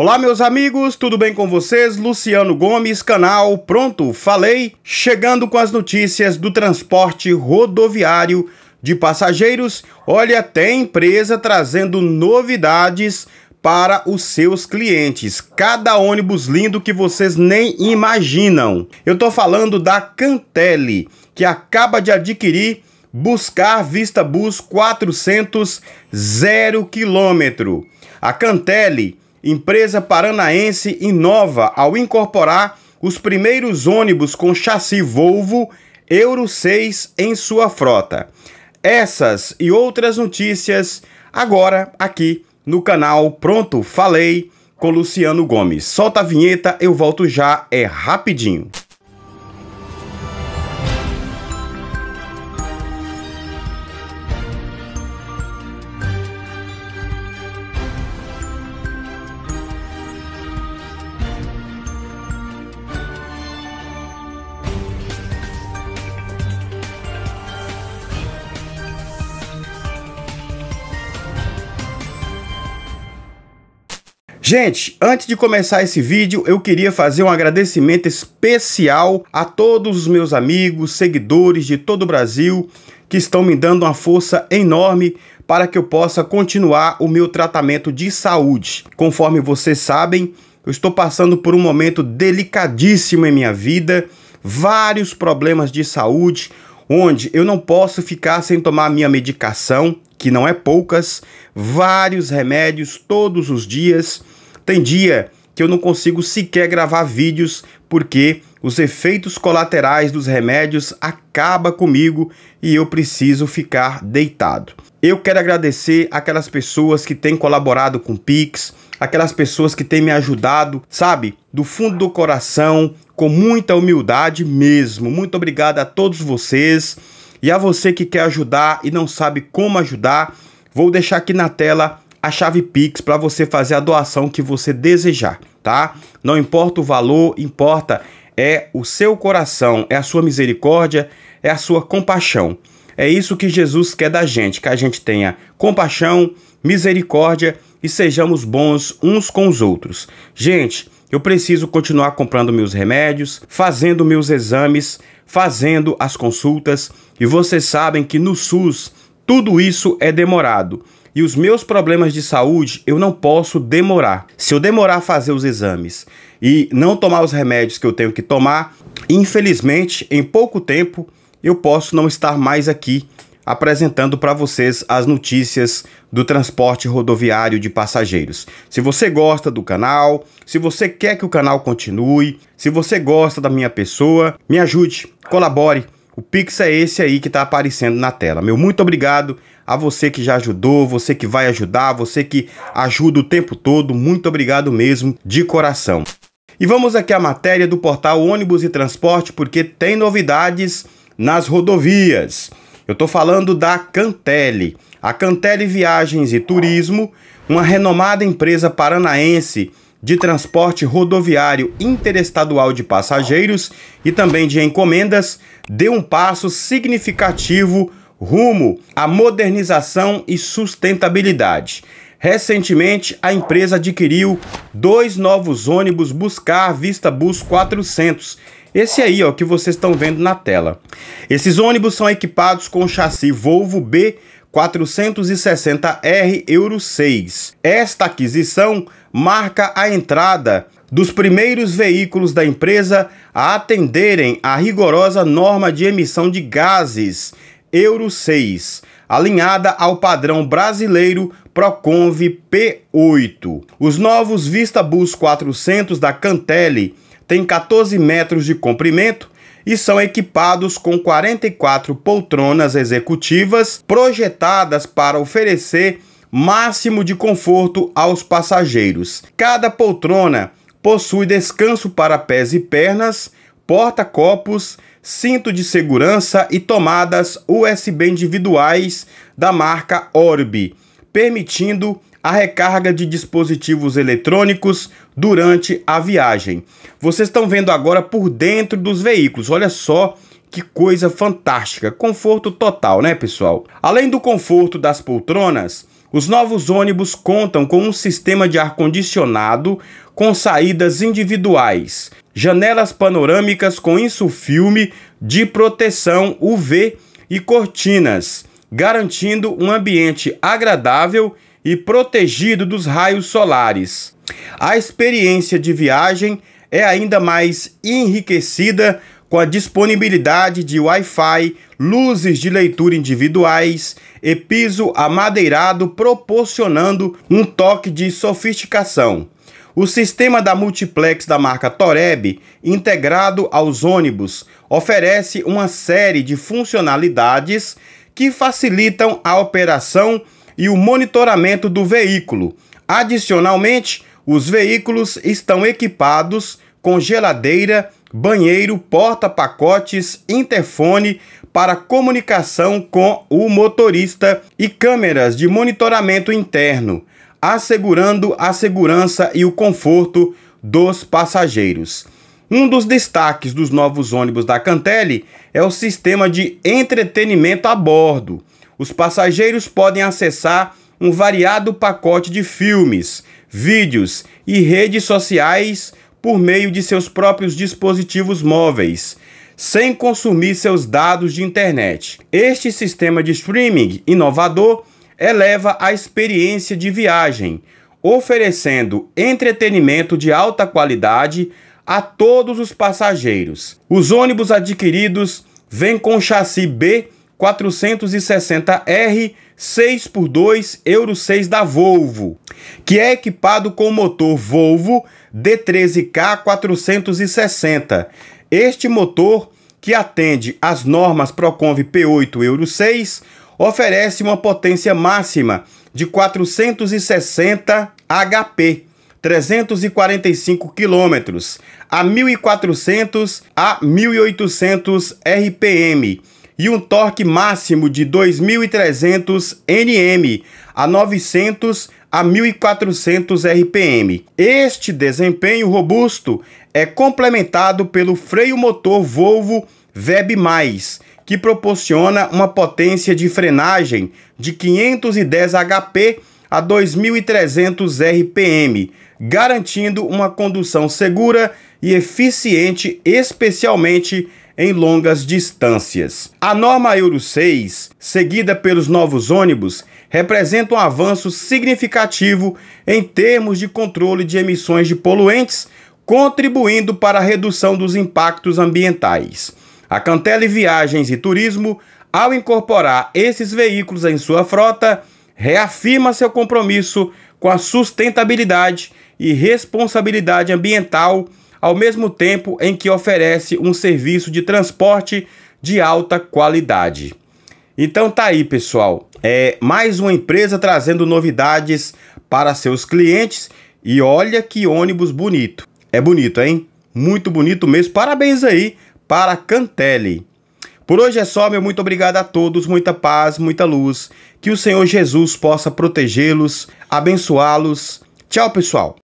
Olá, meus amigos, tudo bem com vocês? Luciano Gomes, canal Pronto Falei, chegando com as notícias do transporte rodoviário de passageiros. Olha, tem empresa trazendo novidades para os seus clientes. Cada ônibus lindo que vocês nem imaginam. Eu estou falando da Cantelli, que acaba de adquirir Buscar Vista Bus 400 zero quilômetro. A Cantelli Empresa paranaense inova ao incorporar os primeiros ônibus com chassi Volvo Euro 6 em sua frota. Essas e outras notícias agora aqui no canal Pronto Falei com Luciano Gomes. Solta a vinheta, eu volto já, é rapidinho. Gente, antes de começar esse vídeo, eu queria fazer um agradecimento especial a todos os meus amigos, seguidores de todo o Brasil que estão me dando uma força enorme para que eu possa continuar o meu tratamento de saúde. Conforme vocês sabem, eu estou passando por um momento delicadíssimo em minha vida, vários problemas de saúde, onde eu não posso ficar sem tomar minha medicação, que não é poucas, vários remédios todos os dias tem dia que eu não consigo sequer gravar vídeos porque os efeitos colaterais dos remédios acaba comigo e eu preciso ficar deitado. Eu quero agradecer aquelas pessoas que têm colaborado com o Pix, aquelas pessoas que têm me ajudado, sabe, do fundo do coração, com muita humildade mesmo. Muito obrigado a todos vocês. E a você que quer ajudar e não sabe como ajudar, vou deixar aqui na tela a chave Pix para você fazer a doação que você desejar, tá? Não importa o valor, importa é o seu coração, é a sua misericórdia, é a sua compaixão. É isso que Jesus quer da gente, que a gente tenha compaixão, misericórdia e sejamos bons uns com os outros. Gente, eu preciso continuar comprando meus remédios, fazendo meus exames, fazendo as consultas, e vocês sabem que no SUS tudo isso é demorado e os meus problemas de saúde eu não posso demorar. Se eu demorar a fazer os exames e não tomar os remédios que eu tenho que tomar, infelizmente, em pouco tempo eu posso não estar mais aqui apresentando para vocês as notícias do transporte rodoviário de passageiros. Se você gosta do canal, se você quer que o canal continue, se você gosta da minha pessoa, me ajude, colabore o Pix é esse aí que está aparecendo na tela. Meu muito obrigado a você que já ajudou, você que vai ajudar, você que ajuda o tempo todo. Muito obrigado mesmo, de coração. E vamos aqui à matéria do portal Ônibus e Transporte, porque tem novidades nas rodovias. Eu estou falando da Cantelli. A Cantelli Viagens e Turismo, uma renomada empresa paranaense de transporte rodoviário interestadual de passageiros e também de encomendas, deu um passo significativo rumo à modernização e sustentabilidade. Recentemente, a empresa adquiriu dois novos ônibus Buscar Vista Bus 400. Esse aí, ó, que vocês estão vendo na tela. Esses ônibus são equipados com chassi Volvo B 460R Euro 6. Esta aquisição marca a entrada dos primeiros veículos da empresa a atenderem à rigorosa norma de emissão de gases Euro 6, alinhada ao padrão brasileiro Proconv P8. Os novos Vista Bus 400 da Cantelli têm 14 metros de comprimento e são equipados com 44 poltronas executivas projetadas para oferecer máximo de conforto aos passageiros. Cada poltrona possui descanso para pés e pernas, porta-copos, cinto de segurança e tomadas USB individuais da marca Orbi, permitindo a recarga de dispositivos eletrônicos durante a viagem. Vocês estão vendo agora por dentro dos veículos, olha só. Que coisa fantástica, conforto total, né, pessoal? Além do conforto das poltronas, os novos ônibus contam com um sistema de ar-condicionado com saídas individuais, janelas panorâmicas com insufilme de proteção UV e cortinas, garantindo um ambiente agradável e protegido dos raios solares. A experiência de viagem é ainda mais enriquecida com a disponibilidade de Wi-Fi, luzes de leitura individuais e piso amadeirado proporcionando um toque de sofisticação. O sistema da multiplex da marca Toreb, integrado aos ônibus, oferece uma série de funcionalidades que facilitam a operação e o monitoramento do veículo. Adicionalmente, os veículos estão equipados com geladeira, banheiro, porta-pacotes, interfone para comunicação com o motorista e câmeras de monitoramento interno, assegurando a segurança e o conforto dos passageiros. Um dos destaques dos novos ônibus da Cantelli é o sistema de entretenimento a bordo os passageiros podem acessar um variado pacote de filmes, vídeos e redes sociais por meio de seus próprios dispositivos móveis, sem consumir seus dados de internet. Este sistema de streaming inovador eleva a experiência de viagem, oferecendo entretenimento de alta qualidade a todos os passageiros. Os ônibus adquiridos vêm com chassi B 460R 6x2 Euro 6 da Volvo, que é equipado com o motor Volvo D13K 460. Este motor, que atende às normas Proconv P8 Euro 6, oferece uma potência máxima de 460 HP, 345 km, a 1400 a 1800 RPM e um torque máximo de 2.300 Nm a 900 a 1.400 RPM. Este desempenho robusto é complementado pelo freio motor Volvo VEB+, que proporciona uma potência de frenagem de 510 HP a 2.300 RPM, garantindo uma condução segura e eficiente, especialmente em longas distâncias. A norma Euro 6, seguida pelos novos ônibus, representa um avanço significativo em termos de controle de emissões de poluentes, contribuindo para a redução dos impactos ambientais. A Cantelli Viagens e Turismo, ao incorporar esses veículos em sua frota, reafirma seu compromisso com a sustentabilidade e responsabilidade ambiental ao mesmo tempo em que oferece um serviço de transporte de alta qualidade. Então tá aí, pessoal. É mais uma empresa trazendo novidades para seus clientes e olha que ônibus bonito. É bonito, hein? Muito bonito mesmo. Parabéns aí para Cantelli. Por hoje é só, meu muito obrigado a todos, muita paz, muita luz. Que o Senhor Jesus possa protegê-los, abençoá-los. Tchau, pessoal.